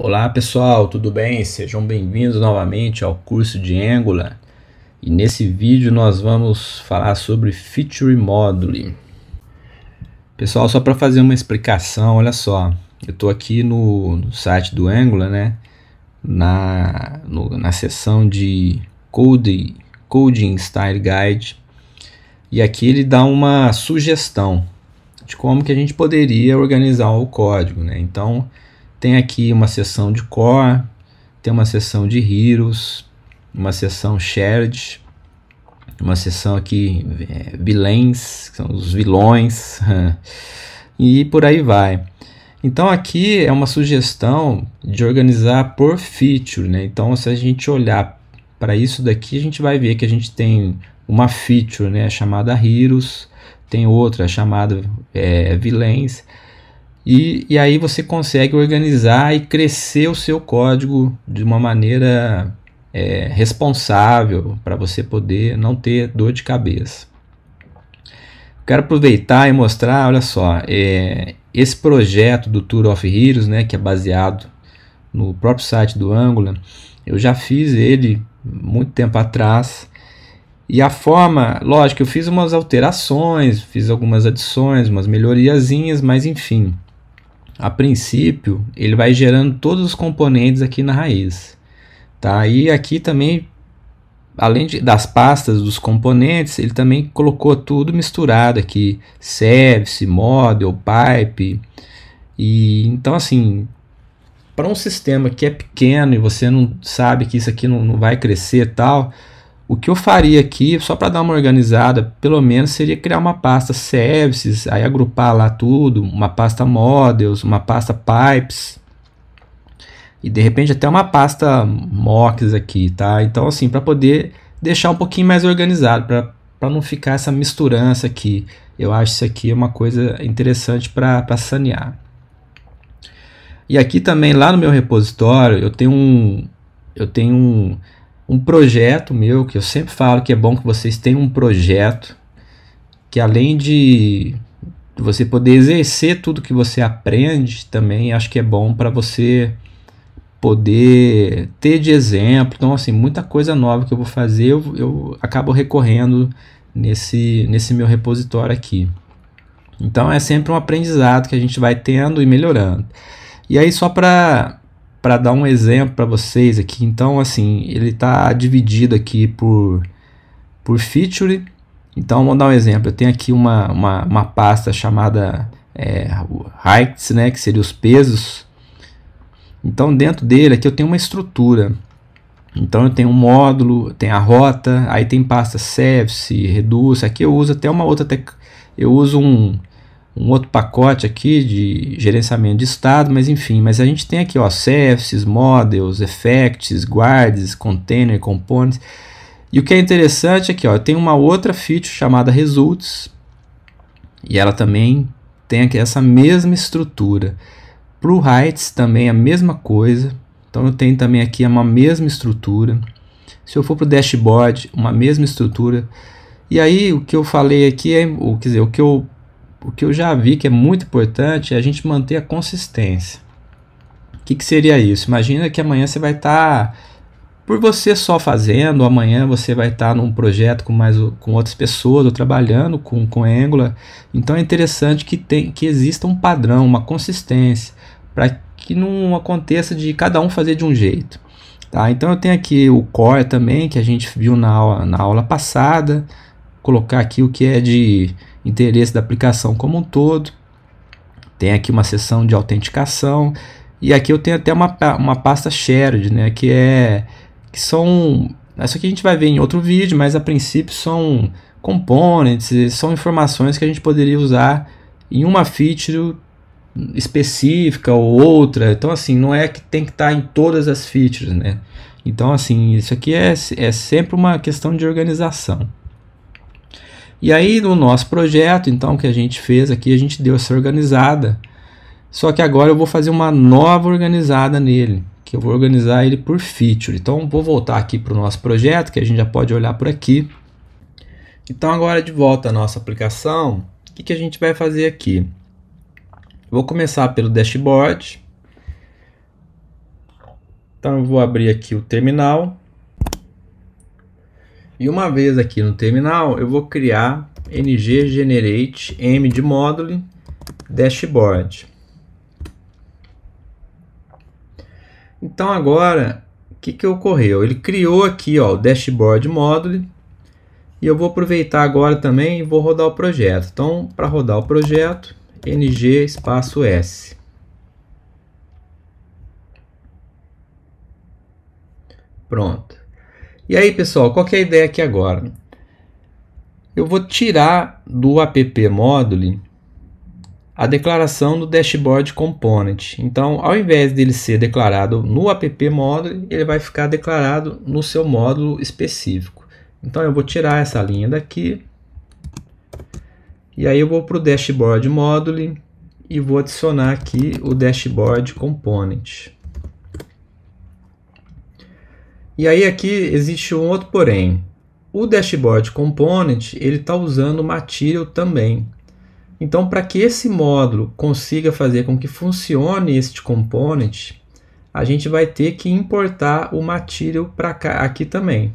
Olá pessoal, tudo bem? Sejam bem-vindos novamente ao curso de Angular. E nesse vídeo nós vamos falar sobre Feature Modeling. Pessoal, só para fazer uma explicação, olha só. Eu estou aqui no, no, site do Angular, né? Na, no, na seção de Code, Coding Style Guide. E aqui ele dá uma sugestão de como que a gente poderia organizar o código, né? Então... Tem aqui uma seção de core, tem uma seção de heroes, uma seção shared, uma seção aqui é, vilãs, que são os vilões, e por aí vai. Então aqui é uma sugestão de organizar por feature, né? Então se a gente olhar para isso daqui, a gente vai ver que a gente tem uma feature, né, chamada Heroes, tem outra chamada é, Vilãs, e, e aí você consegue organizar e crescer o seu código de uma maneira é, responsável para você poder não ter dor de cabeça. Quero aproveitar e mostrar, olha só, é, esse projeto do Tour of Heroes, né, que é baseado no próprio site do Angular, eu já fiz ele muito tempo atrás. E a forma, lógico, eu fiz umas alterações, fiz algumas adições, umas melhoriazinhas, mas enfim, a princípio, ele vai gerando todos os componentes aqui na raiz. Tá? E aqui também, além de, das pastas dos componentes, ele também colocou tudo misturado aqui. Service, model, pipe. E, então, assim, para um sistema que é pequeno e você não sabe que isso aqui não, não vai crescer e tal o que eu faria aqui, só para dar uma organizada, pelo menos seria criar uma pasta services, aí agrupar lá tudo, uma pasta models, uma pasta pipes e de repente até uma pasta mocks aqui, tá? Então assim, para poder deixar um pouquinho mais organizado, para não ficar essa misturança aqui. Eu acho isso aqui é uma coisa interessante para sanear. E aqui também lá no meu repositório, eu tenho um eu tenho um um projeto meu, que eu sempre falo que é bom que vocês tenham um projeto, que além de você poder exercer tudo que você aprende, também acho que é bom para você poder ter de exemplo. Então, assim, muita coisa nova que eu vou fazer, eu, eu acabo recorrendo nesse, nesse meu repositório aqui. Então, é sempre um aprendizado que a gente vai tendo e melhorando. E aí, só para para dar um exemplo para vocês aqui, então assim, ele está dividido aqui por, por feature. Então vou dar um exemplo. Eu tenho aqui uma, uma, uma pasta chamada é, heights, né, que seria os pesos. Então dentro dele aqui eu tenho uma estrutura. Então eu tenho um módulo, tem a rota, aí tem pasta service, reduce. Aqui eu uso até uma outra tec... eu uso um um outro pacote aqui de gerenciamento de estado, mas enfim, mas a gente tem aqui ó, services, models, effects, guards, container, components. E o que é interessante aqui, ó, tem uma outra feature chamada results e ela também tem aqui essa mesma estrutura. Para o heights também a mesma coisa. Então eu tenho também aqui uma mesma estrutura. Se eu for para o dashboard, uma mesma estrutura. E aí o que eu falei aqui é, ou quer dizer, o que eu o que eu já vi que é muito importante é a gente manter a consistência. O que, que seria isso? Imagina que amanhã você vai estar, tá, por você só fazendo, amanhã você vai estar tá num projeto com, mais, com outras pessoas, ou trabalhando com, com Angular. Então é interessante que, tem, que exista um padrão, uma consistência, para que não aconteça de cada um fazer de um jeito. Tá? Então eu tenho aqui o core também, que a gente viu na, aula, na aula passada colocar aqui o que é de interesse da aplicação como um todo. Tem aqui uma seção de autenticação e aqui eu tenho até uma, uma pasta shared, né, que é que são isso aqui a gente vai ver em outro vídeo, mas a princípio são components, são informações que a gente poderia usar em uma feature específica ou outra. Então, assim, não é que tem que estar tá em todas as features, né? Então, assim, isso aqui é, é sempre uma questão de organização. E aí no nosso projeto, então, que a gente fez aqui, a gente deu essa organizada. Só que agora eu vou fazer uma nova organizada nele, que eu vou organizar ele por feature. Então vou voltar aqui para o nosso projeto, que a gente já pode olhar por aqui. Então agora de volta à nossa aplicação, o que, que a gente vai fazer aqui? Vou começar pelo dashboard. Então eu vou abrir aqui o terminal e uma vez aqui no terminal, eu vou criar ng generate m de módulo dashboard. Então agora, o que, que ocorreu? Ele criou aqui ó, o dashboard módulo e eu vou aproveitar agora também e vou rodar o projeto. Então, para rodar o projeto, ng espaço s. Pronto. E aí, pessoal, qual é a ideia aqui agora? Eu vou tirar do app module a declaração do dashboard component. Então, ao invés dele ser declarado no app module, ele vai ficar declarado no seu módulo específico. Então, eu vou tirar essa linha daqui. E aí eu vou para o dashboard module e vou adicionar aqui o dashboard component. E aí aqui existe um outro porém. O dashboard component ele está usando o material também. Então, para que esse módulo consiga fazer com que funcione este component, a gente vai ter que importar o material para cá aqui também.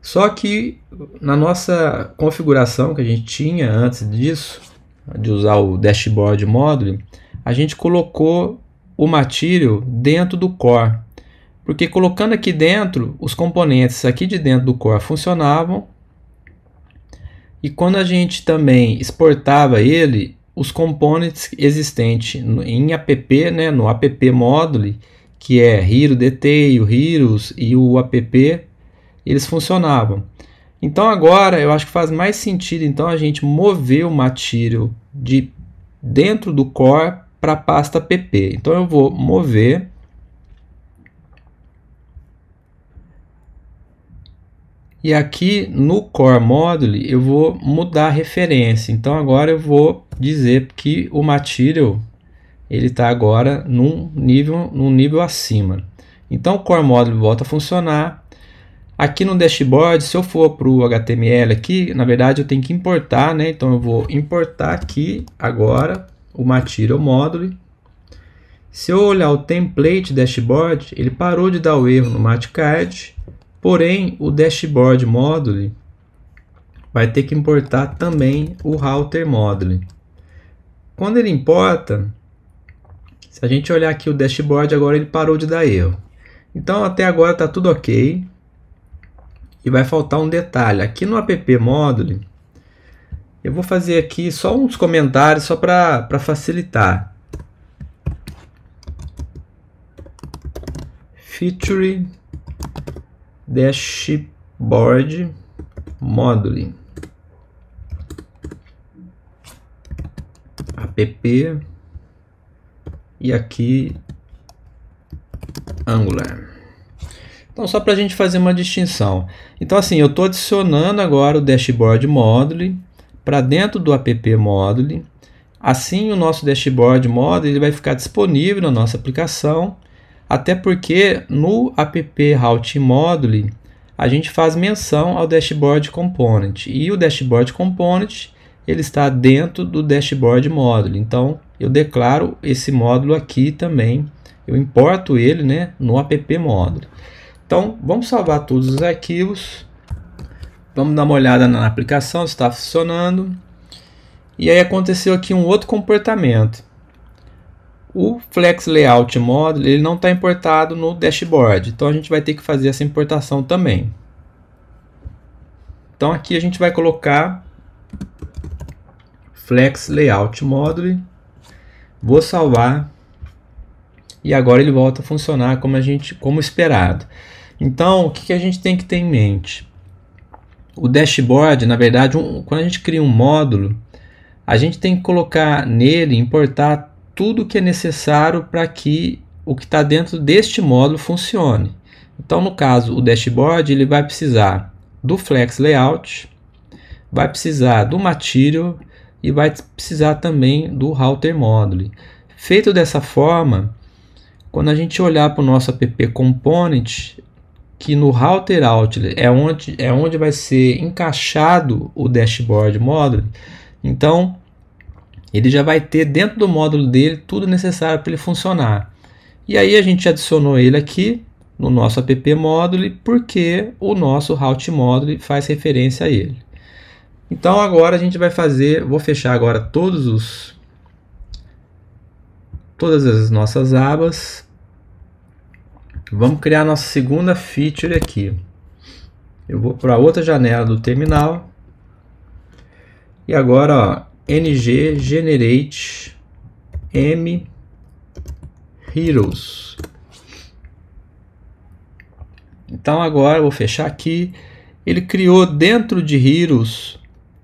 Só que na nossa configuração que a gente tinha antes disso, de usar o dashboard módulo, a gente colocou o material dentro do core. Porque colocando aqui dentro, os componentes aqui de dentro do core funcionavam. E quando a gente também exportava ele, os componentes existentes em app, né, no app module, que é Hero Detail, Heroes e o app, eles funcionavam. Então agora eu acho que faz mais sentido então a gente mover o material de dentro do core para a pasta app. Então eu vou mover E aqui no Core Module eu vou mudar a referência. Então agora eu vou dizer que o material ele está agora num nível, num nível acima. Então o Core Module volta a funcionar. Aqui no dashboard, se eu for para o HTML aqui, na verdade eu tenho que importar, né? Então eu vou importar aqui agora o material module. Se eu olhar o template dashboard, ele parou de dar o erro no matcard Porém, o dashboard module vai ter que importar também o router module. Quando ele importa, se a gente olhar aqui o dashboard, agora ele parou de dar erro. Então até agora está tudo ok. E vai faltar um detalhe. Aqui no app module, eu vou fazer aqui só uns comentários só para facilitar. Feature dashboard module app e aqui Angular. Então, só para a gente fazer uma distinção. Então, assim, eu estou adicionando agora o dashboard module para dentro do app module. Assim, o nosso dashboard module ele vai ficar disponível na nossa aplicação até porque no app Route Module a gente faz menção ao Dashboard Component e o Dashboard Component ele está dentro do Dashboard Module. Então eu declaro esse módulo aqui também, eu importo ele né, no app Module. Então vamos salvar todos os arquivos, vamos dar uma olhada na aplicação se está funcionando. E aí aconteceu aqui um outro comportamento. O Flex Layout module ele não está importado no dashboard, então a gente vai ter que fazer essa importação também. Então aqui a gente vai colocar Flex Layout module, vou salvar e agora ele volta a funcionar como a gente como esperado. Então o que, que a gente tem que ter em mente? O dashboard, na verdade, um, quando a gente cria um módulo, a gente tem que colocar nele, importar tudo que é necessário para que o que está dentro deste módulo funcione. Então, no caso, o dashboard ele vai precisar do Flex Layout, vai precisar do Material e vai precisar também do Router Module. Feito dessa forma, quando a gente olhar para o nosso app component, que no router outlet é onde, é onde vai ser encaixado o dashboard module, então ele já vai ter dentro do módulo dele tudo necessário para ele funcionar. E aí a gente adicionou ele aqui no nosso app módulo porque o nosso route módulo faz referência a ele. Então agora a gente vai fazer, vou fechar agora todos os todas as nossas abas. Vamos criar nossa segunda feature aqui. Eu vou para outra janela do terminal. E agora, ó, ng generate m heroes. Então agora vou fechar aqui. Ele criou dentro de heroes,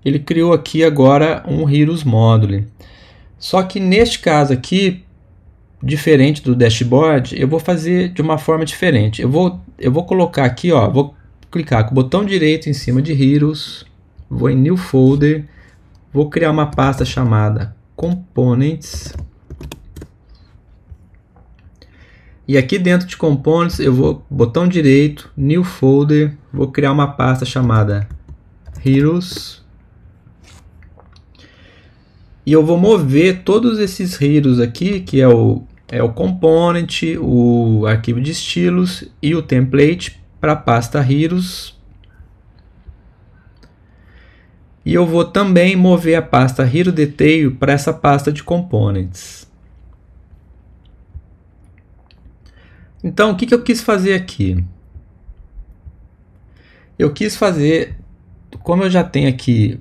ele criou aqui agora um heroes module. Só que neste caso aqui, diferente do dashboard, eu vou fazer de uma forma diferente. Eu vou, eu vou colocar aqui, ó, vou clicar com o botão direito em cima de heroes, vou em new folder Vou criar uma pasta chamada components. E aqui dentro de components eu vou botão direito, new folder, vou criar uma pasta chamada heroes. E eu vou mover todos esses heroes aqui, que é o é o component, o arquivo de estilos e o template para a pasta heroes E eu vou também mover a pasta Hero Detail para essa pasta de components. Então, o que, que eu quis fazer aqui? Eu quis fazer, como eu já tenho aqui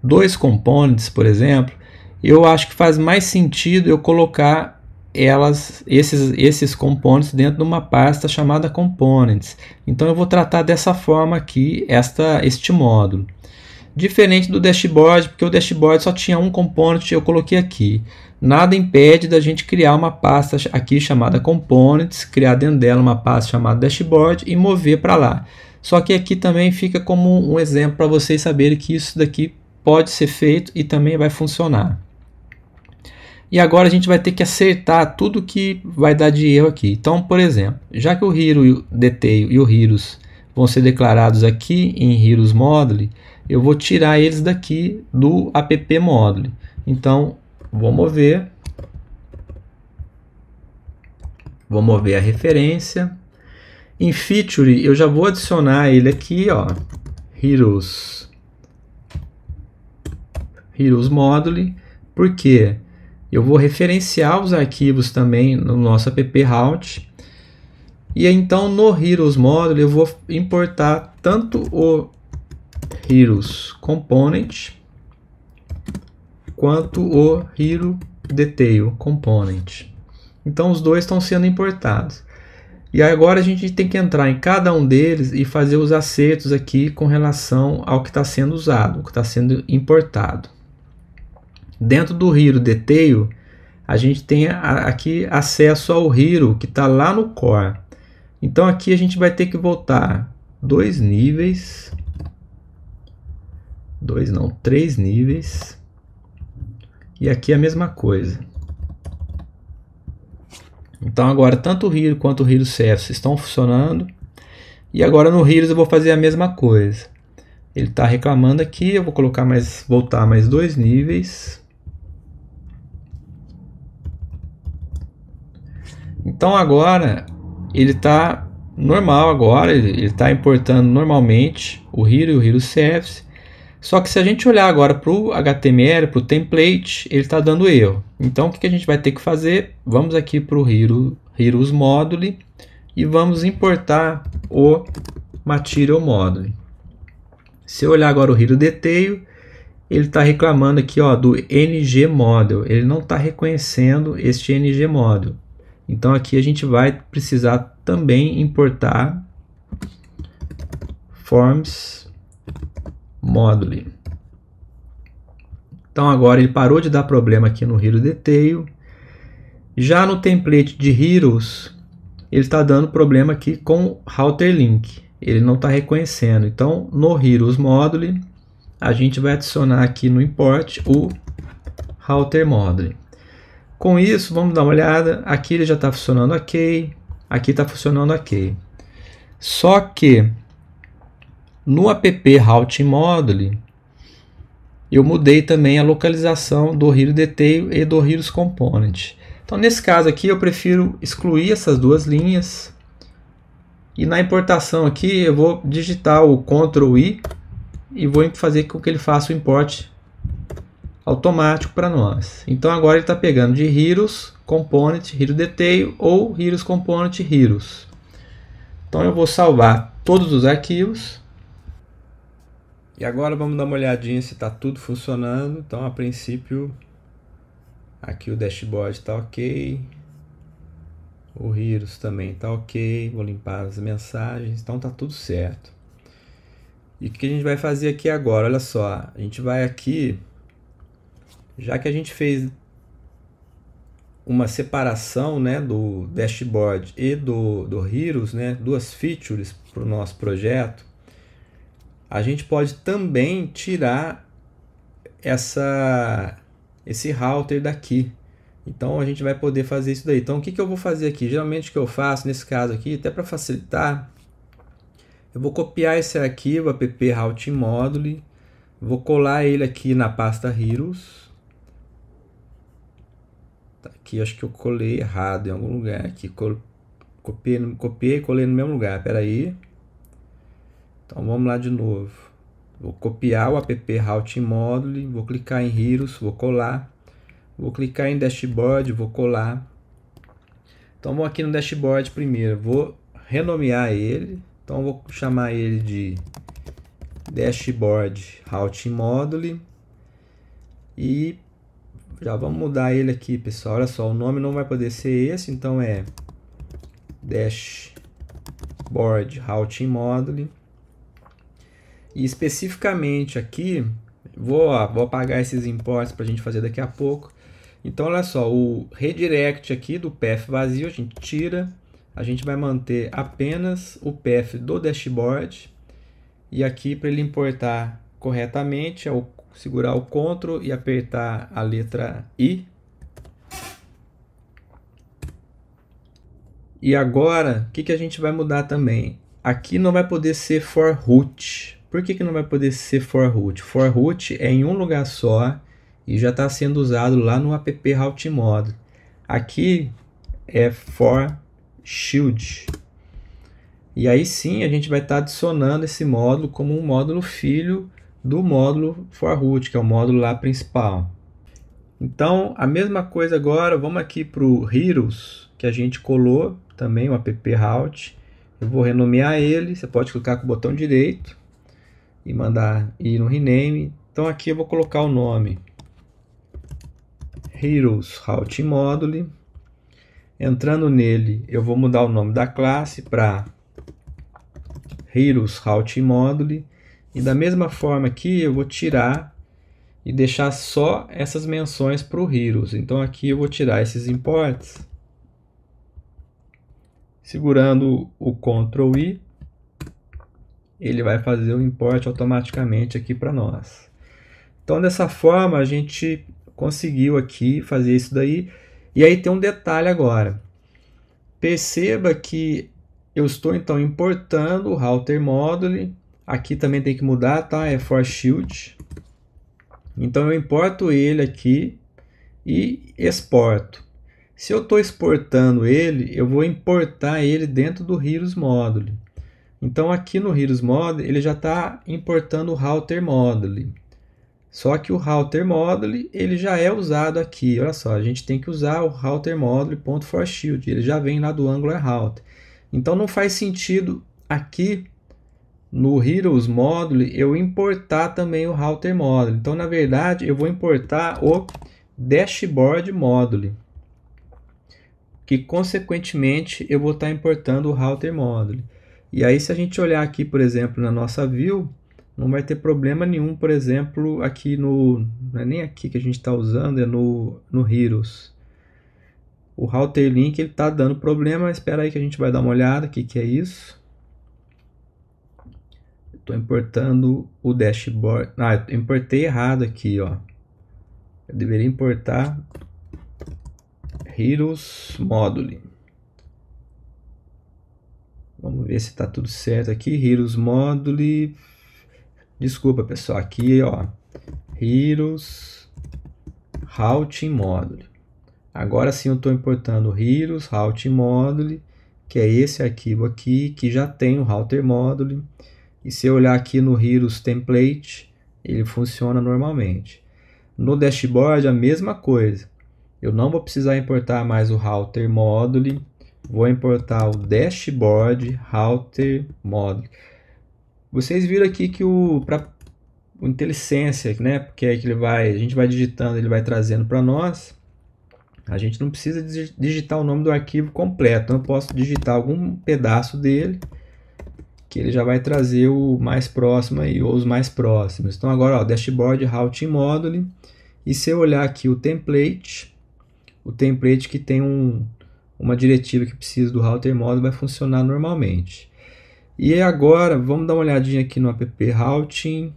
dois componentes, por exemplo, eu acho que faz mais sentido eu colocar elas, esses, esses components dentro de uma pasta chamada components. Então eu vou tratar dessa forma aqui, esta, este módulo. Diferente do dashboard, porque o dashboard só tinha um component, eu coloquei aqui. Nada impede da gente criar uma pasta aqui chamada components, criar dentro dela uma pasta chamada dashboard e mover para lá. Só que aqui também fica como um exemplo para vocês saberem que isso daqui pode ser feito e também vai funcionar. E agora a gente vai ter que acertar tudo que vai dar de erro aqui. Então, por exemplo, já que o Hero Detail e o Heroes vão ser declarados aqui em Heroes Model eu vou tirar eles daqui do app module. Então, vou mover, vou mover a referência. Em feature, eu já vou adicionar ele aqui, ó, heroes, heroes module, porque eu vou referenciar os arquivos também no nosso app route. E então no Heroes Module eu vou importar tanto o heroes component quanto o hero detail component. Então os dois estão sendo importados. E agora a gente tem que entrar em cada um deles e fazer os acertos aqui com relação ao que está sendo usado, o que está sendo importado. Dentro do Hero Detail, a gente tem aqui acesso ao Hero que está lá no Core. Então aqui a gente vai ter que voltar dois níveis dois não, três níveis. E aqui é a mesma coisa. Então agora tanto o Rio quanto o Rio Cesso estão funcionando. E agora no Rios eu vou fazer a mesma coisa. Ele está reclamando aqui, eu vou colocar mais, voltar mais dois níveis. Então agora ele está normal agora, ele está importando normalmente o Hiro e o Hiro Service. Só que se a gente olhar agora para o HTML, para o template, ele está dando erro. Então o que, a gente vai ter que fazer? Vamos aqui para o Hero, Heroes Module e vamos importar o Material Module. Se eu olhar agora o Hero Detail, ele está reclamando aqui ó, do NG Model. Ele não está reconhecendo este NG Model. Então aqui a gente vai precisar também importar forms module Então agora ele parou de dar problema aqui no hero detail. Já no template de heroes, ele está dando problema aqui com router link. Ele não está reconhecendo. Então no heroes module a gente vai adicionar aqui no import o router module. Com isso, vamos dar uma olhada. Aqui ele já está funcionando ok. Aqui está funcionando ok. Só que no app Routing Module, eu mudei também a localização do Hero Detail e do Heroes Component. Então, nesse caso aqui, eu prefiro excluir essas duas linhas. E na importação aqui, eu vou digitar o Ctrl I e vou fazer com que ele faça o import automático para nós. Então, agora ele está pegando de Heroes, Component, Hero Detail ou Heroes Component Heroes. Então, eu vou salvar todos os arquivos. E agora vamos dar uma olhadinha se está tudo funcionando. Então, a princípio, aqui o dashboard está ok. O Rios também está ok. Vou limpar as mensagens. Então, está tudo certo. E o que a gente vai fazer aqui agora? Olha só, a gente vai aqui, já que a gente fez uma separação né, do dashboard e do, do Heroes, né, duas features para o nosso projeto, a gente pode também tirar essa, esse router daqui. Então a gente vai poder fazer isso daí. Então o que, que eu vou fazer aqui? Geralmente o que eu faço nesse caso aqui, até para facilitar, eu vou copiar esse arquivo app routing module, vou colar ele aqui na pasta heroes. Tá aqui acho que eu colei errado em algum lugar aqui, copiei, copiei, colei no mesmo lugar. Pera aí. Então vamos lá de novo. Vou copiar o app Routing Module, vou clicar em Heroes, vou colar. Vou clicar em Dashboard, vou colar. Então vou aqui no Dashboard primeiro, vou renomear ele. Então vou chamar ele de Dashboard Routing Module. E já vamos mudar ele aqui, pessoal. Olha só, o nome não vai poder ser esse, então é Dashboard Routing Module. E especificamente aqui, vou, ó, vou apagar esses imports para a gente fazer daqui a pouco. Então, olha só, o redirect aqui do path vazio, a gente tira, a gente vai manter apenas o path do dashboard. E aqui, para ele importar corretamente, é o, segurar o CTRL e apertar a letra I. E agora, o que, que a gente vai mudar também? Aqui não vai poder ser for root, por que, que não vai poder ser for root? For root é em um lugar só e já está sendo usado lá no app route mode. Aqui é for shield. E aí sim a gente vai estar tá adicionando esse módulo como um módulo filho do módulo for root, que é o módulo lá principal. Então, a mesma coisa agora, vamos aqui para o Heroes, que a gente colou também, o app route. Eu vou renomear ele, você pode clicar com o botão direito e mandar ir no rename. Então aqui eu vou colocar o nome Heroes Route Module. Entrando nele, eu vou mudar o nome da classe para Heroes Route Module. E da mesma forma aqui, eu vou tirar e deixar só essas menções para o Heroes. Então aqui eu vou tirar esses imports. Segurando o Ctrl I, ele vai fazer o import automaticamente aqui para nós. Então, dessa forma, a gente conseguiu aqui fazer isso daí. E aí tem um detalhe agora. Perceba que eu estou, então, importando o router module. Aqui também tem que mudar, tá? É for shield. Então, eu importo ele aqui e exporto. Se eu estou exportando ele, eu vou importar ele dentro do Heroes Module. Então aqui no Heroes Module ele já está importando o Router Model. Só que o Router Model ele já é usado aqui. Olha só, a gente tem que usar o Router Model.ForShield. Ele já vem lá do Angular Router. Então não faz sentido aqui no Heroes Module eu importar também o Router Module. Então, na verdade, eu vou importar o Dashboard Module, que consequentemente eu vou estar tá importando o Router Module. E aí, se a gente olhar aqui, por exemplo, na nossa view, não vai ter problema nenhum, por exemplo, aqui no... Não é nem aqui que a gente está usando, é no, no Heroes. O Router Link está dando problema, espera aí que a gente vai dar uma olhada, o que, que é isso. Estou importando o dashboard... Ah, eu importei errado aqui, ó. Eu deveria importar Heroes Module. Vamos ver se está tudo certo aqui. Heroes module. Desculpa, pessoal. Aqui, ó. Heroes Routing module. Agora sim eu estou importando Heroes Routing module, que é esse arquivo aqui, que já tem o Router module. E se eu olhar aqui no Heroes Template, ele funciona normalmente. No dashboard, a mesma coisa. Eu não vou precisar importar mais o Router module. Vou importar o dashboard router model. Vocês viram aqui que o para inteligência, né? Porque é que ele vai, a gente vai digitando, ele vai trazendo para nós. A gente não precisa digitar o nome do arquivo completo, eu posso digitar algum pedaço dele que ele já vai trazer o mais próximo aí, ou os mais próximos. Então agora, ó, dashboard routing module, e se eu olhar aqui o template, o template que tem um, uma diretiva que precisa do router model vai funcionar normalmente. E agora, vamos dar uma olhadinha aqui no app routing.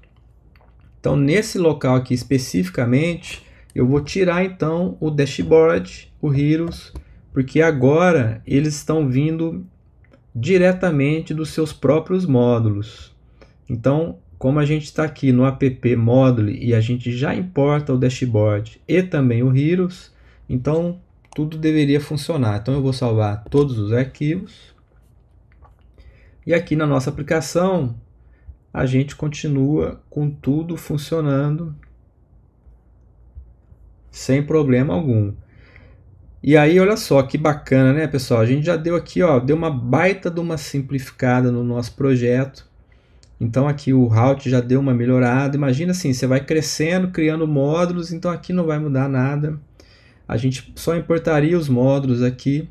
Então, nesse local aqui especificamente, eu vou tirar então o dashboard, o heroes, porque agora eles estão vindo diretamente dos seus próprios módulos. Então, como a gente está aqui no app módulo e a gente já importa o dashboard e também o heroes, então tudo deveria funcionar. Então eu vou salvar todos os arquivos. E aqui na nossa aplicação, a gente continua com tudo funcionando sem problema algum. E aí, olha só que bacana, né, pessoal? A gente já deu aqui, ó, deu uma baita de uma simplificada no nosso projeto. Então aqui o route já deu uma melhorada. Imagina assim, você vai crescendo, criando módulos, então aqui não vai mudar nada. A gente só importaria os módulos aqui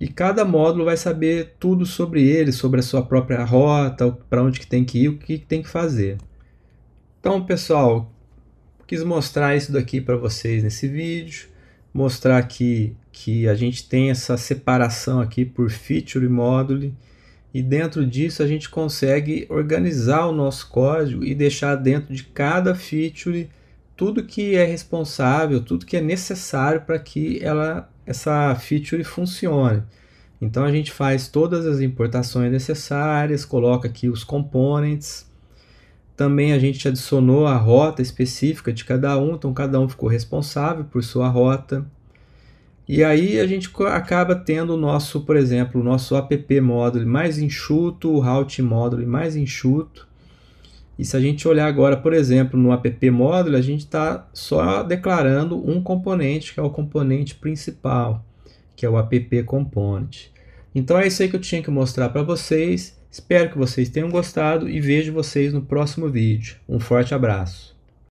e cada módulo vai saber tudo sobre ele, sobre a sua própria rota, para onde que tem que ir, o que, que tem que fazer. Então, pessoal, quis mostrar isso daqui para vocês nesse vídeo, mostrar aqui que a gente tem essa separação aqui por feature e módulo e dentro disso a gente consegue organizar o nosso código e deixar dentro de cada feature tudo que é responsável, tudo que é necessário para que ela, essa feature funcione. Então a gente faz todas as importações necessárias, coloca aqui os components. Também a gente adicionou a rota específica de cada um, então cada um ficou responsável por sua rota. E aí a gente acaba tendo o nosso, por exemplo, o nosso app module mais enxuto, o route module mais enxuto. E se a gente olhar agora, por exemplo, no app módulo, a gente está só declarando um componente, que é o componente principal, que é o app component. Então é isso aí que eu tinha que mostrar para vocês. Espero que vocês tenham gostado e vejo vocês no próximo vídeo. Um forte abraço!